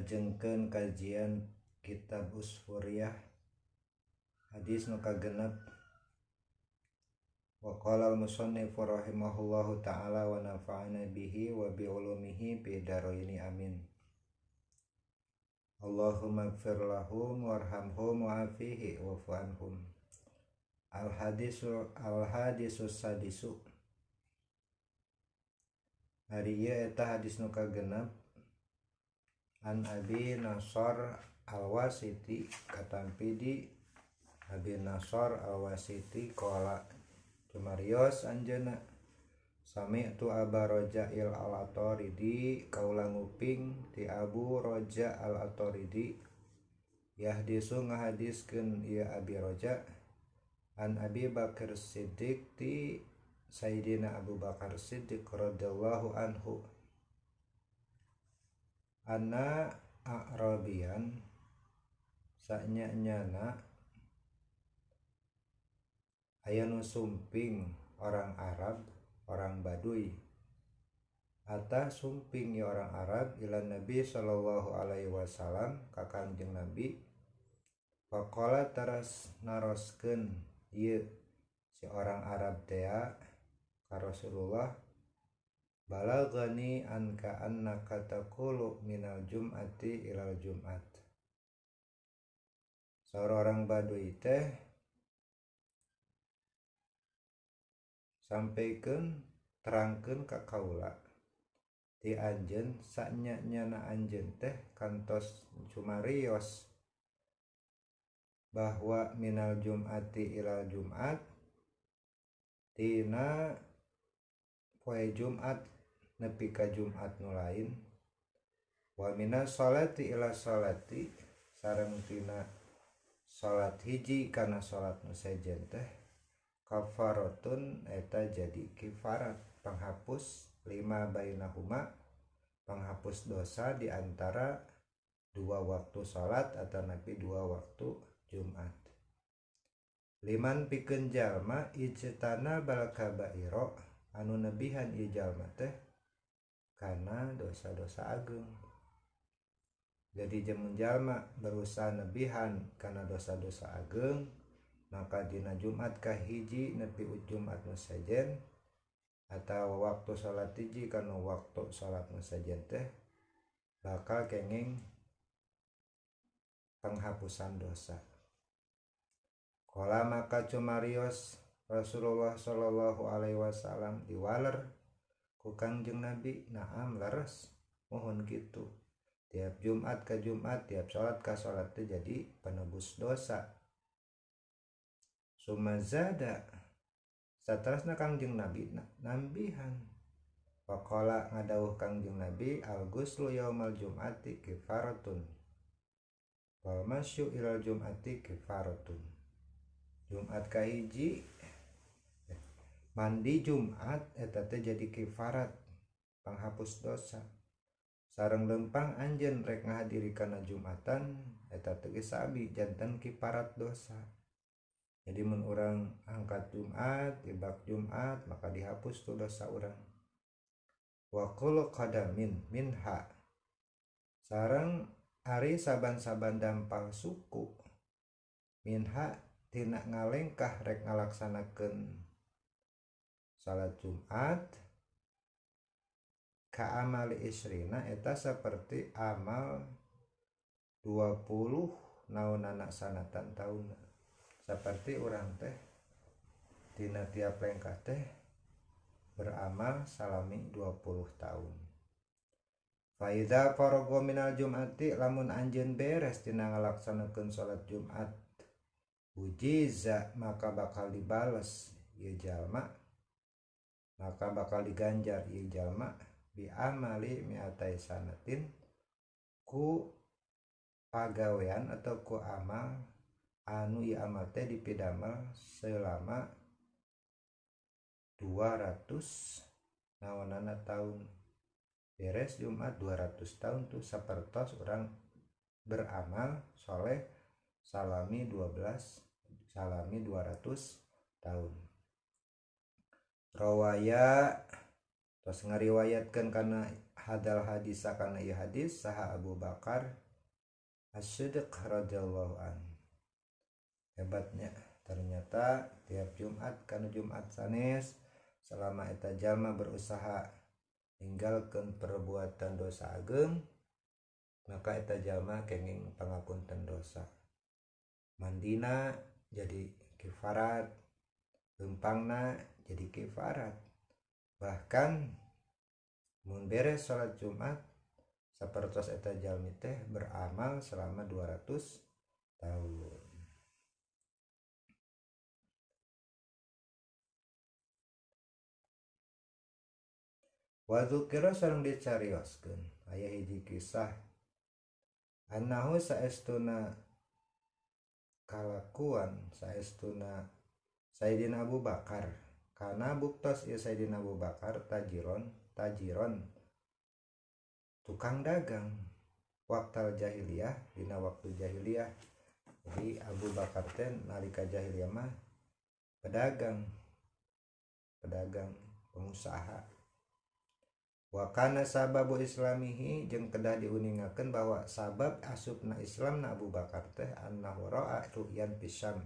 ngajengkan kajian kitab usfuriyah hadis nuka genep waqala al-musannifu rahimahullahu ta'ala wa nafa'ana bihi wa bi ulumihi bi amin Allahumma gfir lahum warhamhum wa'afihi wa anhum Al-hadisu al-hadisu sadisu Hari iya eta hadis nuka genep An Abi Nasor Alwa Siti katampidi Abi Nasor Awa Siti kolak cumaryrios Anjana Sam itu Ab Roja il Alatori di kauulanguing ti Abu Roja alatoridi yahdi sunggah hadisken ia Abi Rojak An Abi Bakar Sidikti Sayyidina Abu Bakar Siti rodallah Anhu ana arabian saknya nyana ayano sumping orang Arab orang Baduy Atah sumping ya orang Arab ila Nabi Shallallahu Alaihi Wasallam kakangjeng Nabi Pakola teras narosken ye si orang Arab tea ka Rasulullah al gani ankaan nakatakulu minal jummatati Ial Jumat so orang Badu teh sampaiken terke ka kauula tijen saknyanyana anjen teh kantos cummarios bahwa minal jummatati Ial Jumattinana poie Jumat nepi ka Jumat nu lain wamina salati ila salati sareng tina salat hiji kana salat nu sejen teh kafaratun eta jadi kifarat penghapus lima bainahuma penghapus dosa di antara dua waktu salat atau nabi dua waktu Jumat liman pikeun jalma ijtana bal kabairo anu nebihan ijalma teh karena dosa-dosa agung jadi jalma berusaha nebihan karena dosa-dosa ageng maka Dina jumat hiji nepi Jumat nusajen atau waktu salat hiji karena waktu salat nusajen teh bakal kenging penghapusan dosa Kola maka cumarios Rasulullah Shallallahu Alaihi Wasallam diwaler ku kangjeng nabi naam leres mohon gitu tiap Jumat ke Jumat tiap sholat ke sholat itu jadi penebus dosa Sumazada seterusnya kangjeng nabi na, nambihan Pakola ngadawuh kangjeng nabi al guslu yaumal jumati kifaratun wal masyu ilal jumati kifaratun Jumat kahiji mandi Jumat etate jadi kifarat penghapus dosa sarang lempang Anjen rek ngahadiri karena Jumatan eta teges Abi jantan kifarat dosa jadi mun orang angkat Jumat ibak Jumat maka dihapus tuh dosa orang wakul qadamin minha sarang hari saban-saban dampang suku minha tina ngalengkah rek ngalaksanakan salat Jumat ka amal isrina eta seperti amal 20 naon anak sanatan tahun seperti orang teh tina tiap lengkah teh beramal salami 20 tahun Faida parago minal Jumati lamun anjen beres tina ngalaksanakeun salat Jumat ujiza maka bakal dibales ya jalma maka bakal diganjar ieu iya, jalma bi amali miatai sanatin ku pagawean atau ku amal anu i iya amal teh dipidamel selama 200 naonana tahun beres Jumat 200 tahun tuh sepertos orang beramal soleh salami 12 salami 200 tahun rawaya terus ngariwayatkan karena hadal hadis karena ia hadis saha Abu Bakar asyidq siddiq radhiyallahu an hebatnya ternyata tiap Jumat karena Jumat sanes selama eta jalma berusaha tinggalkan perbuatan dosa ageng maka eta jalma kenging pangapunten dosa mandina jadi kifarat lempangna jadi kifarat bahkan mun sholat Jumat sepertos eta jalmi teh beramal selama 200 tahun Wadu kira sarang dicarioskeun ayah hiji kisah annahu saestuna kalakuan saestuna Sayyidina Abu Bakar karena buktos ia Sayyidina Abu Bakar tajiron tajiron tukang dagang waktu jahiliyah dina waktu jahiliyah jadi Abu Bakar teh nalika jahiliyah mah pedagang pedagang pengusaha wakana sababu islamihi jeng kedah diuningakeun bahwa sabab asupna Islam na Abu Bakar teh annahu ra'a ru'yan pisam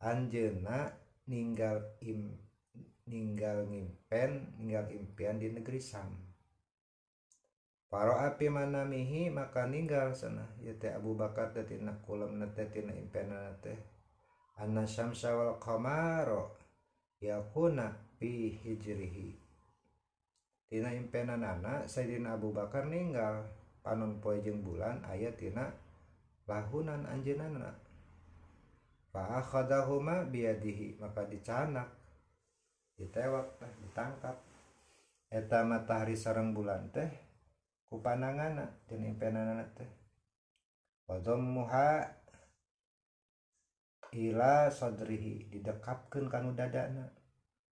anjeuna ninggal im meninggal ngimpen meninggal- impian di negeri Sam parao api mana Mihi maka meninggal se y Abu Bakartinamte impen an Syamsyawal Komaro Yaunarihitina impenan anak Sayyidina Abu Bakar meninggal panon poije bulan ayat Ti lahunan anj anak pakhoma biadihi maka dicanak ditewak ditangkap eta matahari sarang bulan teh kupananganakha gila sodrihi didekapken kamu da dana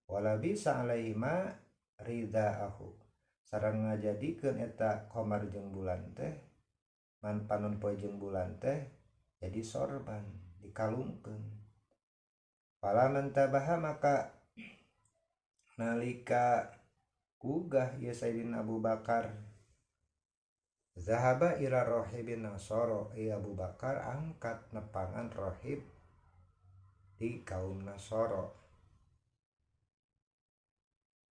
wala bisa Allaima Ridhahu sarang nga jadikan eta komar jeng bulan teh man panon poje bulan teh jadi sorban dikalungkan pa terbaha maka nalika ugah Sayyidina Abu Bakar Zahaba ira rohibin Nasoro Ia Abu Bakar angkat nepangan rohib Di kaum Nasoro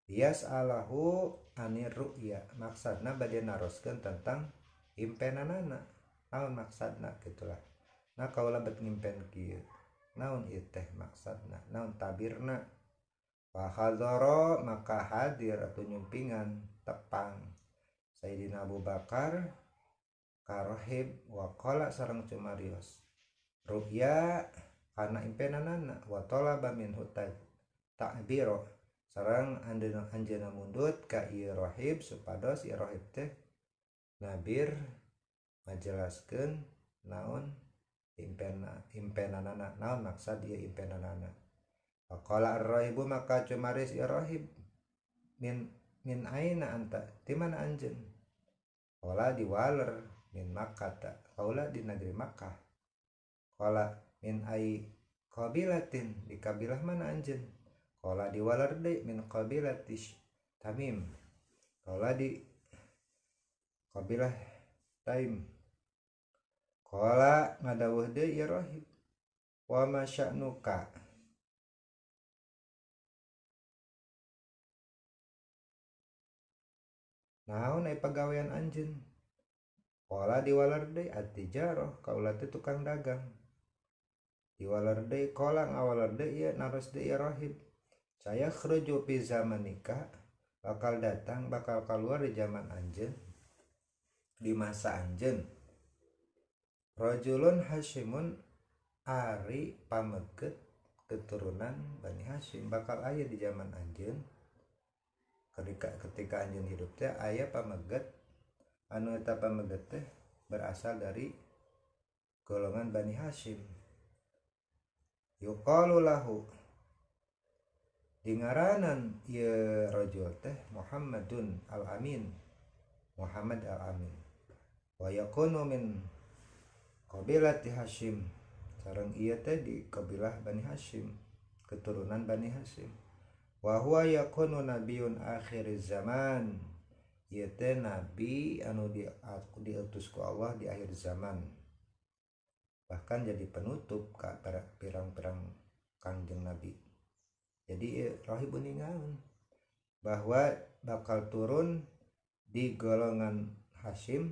Yas alahu anir ru'ya maksadna badia naroskan tentang Impenanana Naon maksadna gitulah Nah kaulah bet ngimpen kieu Naun iteh maksadna Naun tabirna Fahadoro maka hadir atau nyumpingan tepang Sayyidina Abu Bakar karohib wakola sarang cumarios ruya karena impenanana watola bamin hutai takbiro sarang anjena anjana mundut ka iya rohib supados irohib iya teh nabir majelaskan naon impenanana naon maksud dia impenanana kalau rohibu maka cumaris ya rohib min min aina anta di mana anjen? Kala di waler min Makkah kaula di negeri Makkah Kala min ai kabilatin di kabilah mana anjen? Kala di waler de min kabilatish Tamim Kala di kabilah Taim Kala ngadawuh de ya rohib. wa masya'nuka naon ay pagawean anjin wala diwalar deui atijaroh kaula kaulati tukang dagang diwalar day kolang awalar iya naras day iya rahib saya khruju zaman zamanika bakal datang bakal keluar di zaman anjen di masa anjen rojulun hasimun, ari pameket keturunan Bani Hashim bakal ayah di zaman anjen ketika ketika anjing hidup teh ayah pameget anu eta pameget teh berasal dari golongan Bani Hashim yukalu lahu dengaranan ya rajul teh Muhammadun al-Amin Muhammad al-Amin wa yakunu min qabilati Hashim sekarang ia teh di kabilah Bani Hashim keturunan Bani Hashim wa huwa yakunu nabiun akhir zaman yaitu nabi anu di diutus ku Allah di akhir zaman bahkan jadi penutup ka pirang-pirang kanjeng nabi jadi rohibun bahwa bakal turun di golongan Hashim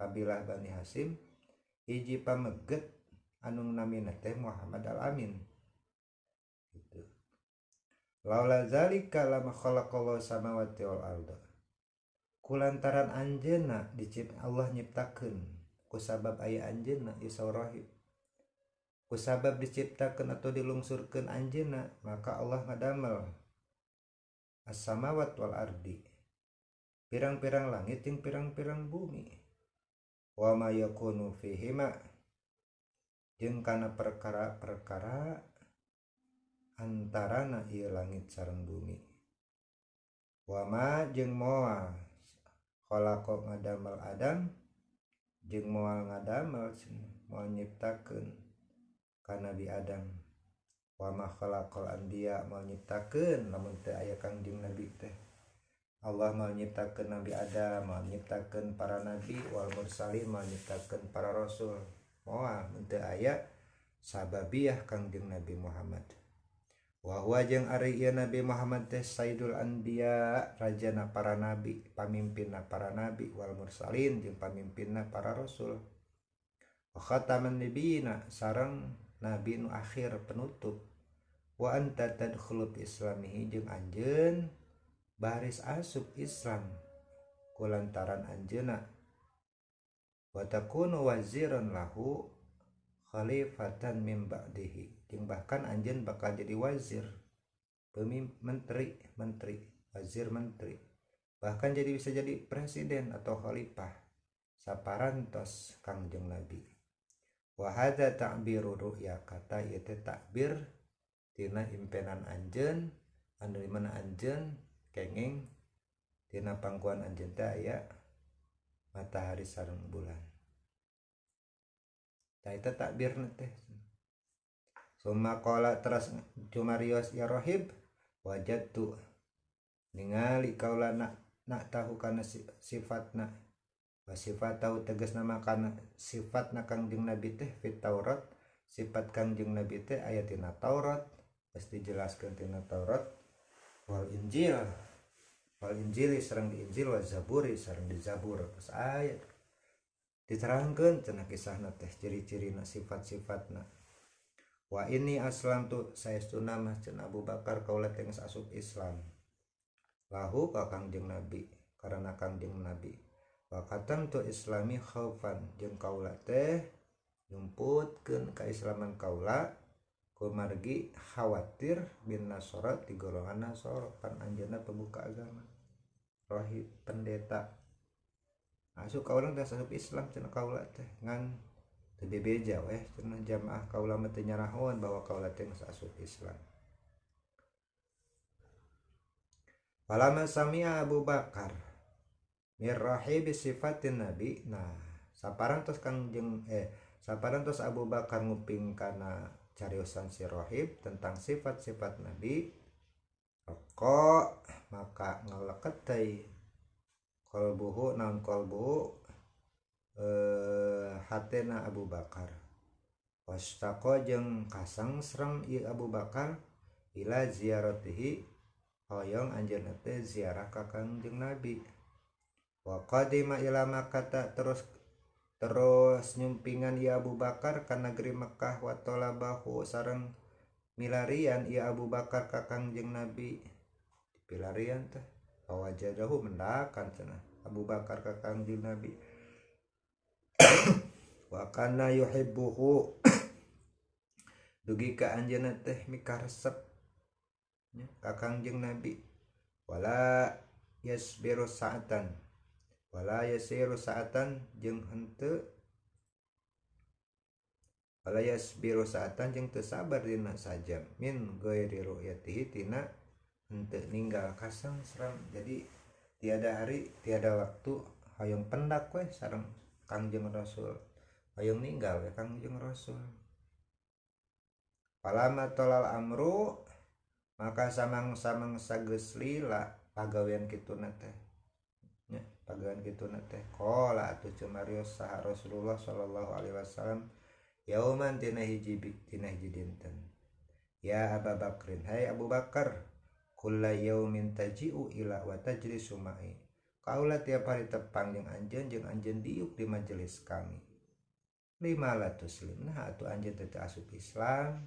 kabilah Bani Hashim hiji pameget anu namina teh Muhammad Al Amin gitu la zalika lamakolo samawado Kulantaran anjena dicipta Allah nyiptaakan kusabab aya anjena isaurohim kusabab diciptakan atau dilungsurken anjenak maka Allah ngadamel asamawatwal di pirang-pirang langiting pirang-pirang bumi wama fihima jengkana perkara perkara na langit saumi wamajeng mo kokmal Adam jealmel maunyiptakan karena Nabi Adam wamaia maunyiptakan namun aya Kangjing nabi teh Allah menyiptakan Nabi Adam menyiptakan para nabi Wal Mu Salim menyiptakan para rasul mo ayat Saabiah Kangjeng Nabi Muhammad Wahwa jeung Ari Nabi Muhammad teh Saidul Anbiya Rajana para nabi pamimpinna para nabi wal mursalin jeung pamimpinna para rasul wa khataman nabiyina sareng nabi nu akhir penutup wa anta tadkhulu islamihi jeng anjen baris asup Islam kulantaran anjeuna wa takunu waziran lahu khalifatan min ba'dihi yang bahkan anjen bakal jadi wazir pemimpin menteri menteri wazir menteri bahkan jadi bisa jadi presiden atau khalifah saparantos kangjeng nabi wahada takbir ya kata yaitu takbir tina impenan anjen anu mana anjen kenging tina pangkuan anjen teh ya, matahari sarung bulan Tak itu takbir teh Suma kola terus cumarios ya rohib wajat tu ningali kaulah nak nak tahu karena sifat nak sifat tahu tegas nama karena sifat nak kangjeng nabi teh fit taurat sifat kangjeng nabi teh ayatina taurat pasti jelaskan tina taurat wal injil wal injil serang di injil wal zaburi serang di zabur pas ayat diterangkan cenah kisah teh ciri-ciri na sifat-sifat na wa ini aslam tu sunnah masjen Abu Bakar kaulat yang asub Islam lahu kau kangjeng Nabi karena kangjeng Nabi Wakatan tuh tu islami khaufan jeng kaulat teh ken kaislaman kaulat kumargi khawatir bin nasorat di golongan nasor pan anjana pembuka agama rohib pendeta kau kaulang dan asup Islam cenah kaulat teh ngan lebih beja weh cuma jamaah kaulah mati nyarahon bahwa kaulah yang sasuk Islam Palama samia Abu Bakar mirrahi bi nabi nah saparan tos jeng eh saparan tos Abu Bakar nguping cari cariusan si rohib tentang sifat-sifat nabi kok maka ngeleketai kolbuhu non kolbuhu eh, hatena Abu Bakar wastako jeng kasang serem I Abu Bakar ila ziarotihi hoyong anjenete ziarah kakang jeng Nabi wa ila makata terus terus nyumpingan i Abu Bakar ke negeri Mekah. watola bahu sareng milarian i Abu Bakar kakang jeng Nabi dipilarian teh jadahu mendakan cenah Abu Bakar kakang jeng Nabi wakana yuhibbuhu dugi ka anjeunna teh mikaresep ya, kakangjeng nabi wala yasbiru saatan wala yasiru saatan jeung henteu wala yasbiru saatan jeung teu sabar dina sajam min ghairi ru'yatihi tina henteu ninggal kasang seram jadi tiada hari tiada waktu hayang pendak we sareng kangjeng rasul payung ninggal ya Kang jeng Rasul palama tolal amru maka samang-samang sages lila pagawean kituna teh ya, pagawean kituna teh kola atuh cumarios sah Rasulullah sallallahu alaihi wasallam yauman tina hiji tina hiji dinten ya Abu Bakrin hai Abu Bakar kulla yaumin taji'u ila wa tajlisu sumai, kaulah tiap hari tepang jeung anjeun jeung anjeun diuk di majelis kami lima latus lima atau nah, anjir tete asup Islam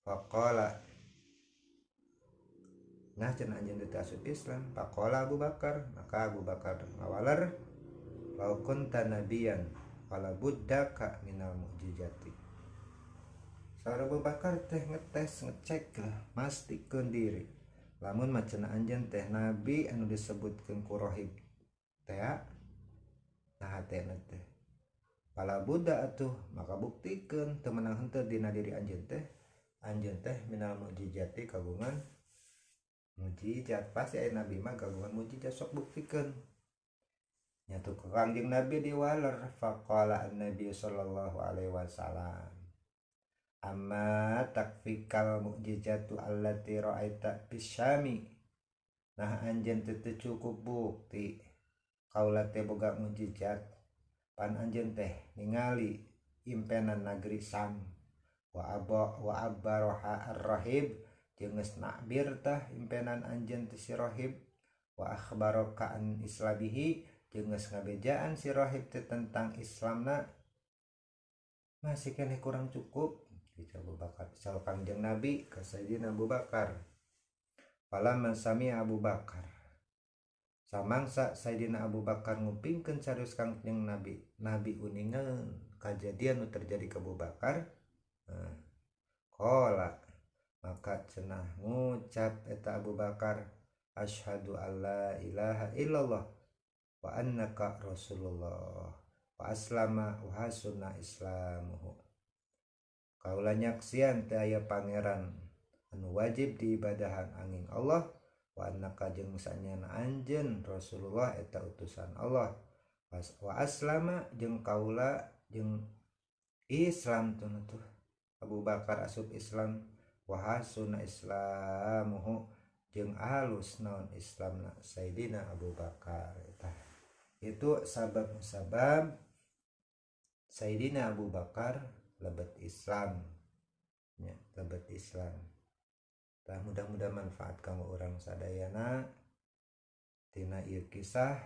pakola nah cina anjir tete asup Islam pakola Abu Bakar maka Abu Bakar lau laukun tanabian wala kak minal mujizati Saudara Abu Bakar teh ngetes ngecek lah mastikan diri lamun macana anjen teh nabi anu disebutkan kurohib teh nah teh teh pala Buddha atuh maka buktikan temenang hente dina diri anjen teh anjen teh minal mujijati kagungan mujijat pasti ayat nabi mah kagungan mujijat sok buktikan nyatu ke kanjeng nabi di waler faqala nabi sallallahu alaihi wasallam amma takfikal mujijatu allati ra'aita bisyami nah anjen teh cukup bukti kaulah teh boga mujijat pan anjen teh ningali impenan nageri Sam wa abo wa abaroha ar jenges nakbir tah impenan anjen ti si rohib wa akhbaro ka'an islabihi jenges ngabejaan si rohib teh tentang islamna masih kene kurang cukup kita Abu Bakar sal kangjeng Nabi ka Sayyidina Abu Bakar Pala mensami Abu Bakar samangsa Sayyidina Abu Bakar ngupingkan serius kangjeng Nabi Nabi uningan kejadian terjadi ke Abu Bakar nah, eh, kola maka cenah ngucap eta Abu Bakar asyhadu alla ilaha illallah wa annaka rasulullah wa aslama wa hasuna islamuhu kaula nyaksian teh aya pangeran anu wajib diibadahan angin Allah warna kajeng misalnya Anjen Rasulullah eta utusan Allah wa aslama jeng kaula jeng Islam tuh tuh Abu Bakar asup Islam wahasuna Islamuhu jeng alus non Islam na Sayyidina Abu Bakar eta. itu sabab sabab Sayyidina Abu Bakar lebet Islam ya, lebet Islam Nah, mudah-mudahan manfaat kamu orang sadayana tina ieu kisah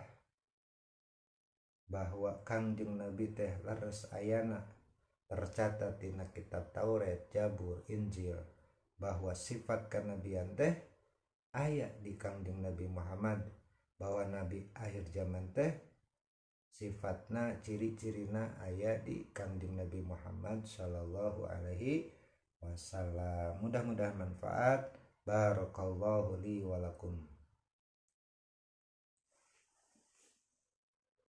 bahwa Kangjeng Nabi teh leres ayana tercatat tina kitab Taurat, Jabur, Injil bahwa sifat kenabian teh ayat di Kangjeng Nabi Muhammad bahwa Nabi akhir zaman teh sifatna ciri-cirina ayat di Kangjeng Nabi Muhammad Shallallahu Alaihi Wassalam, Mudah-mudahan manfaat. Barakallahu li walakum.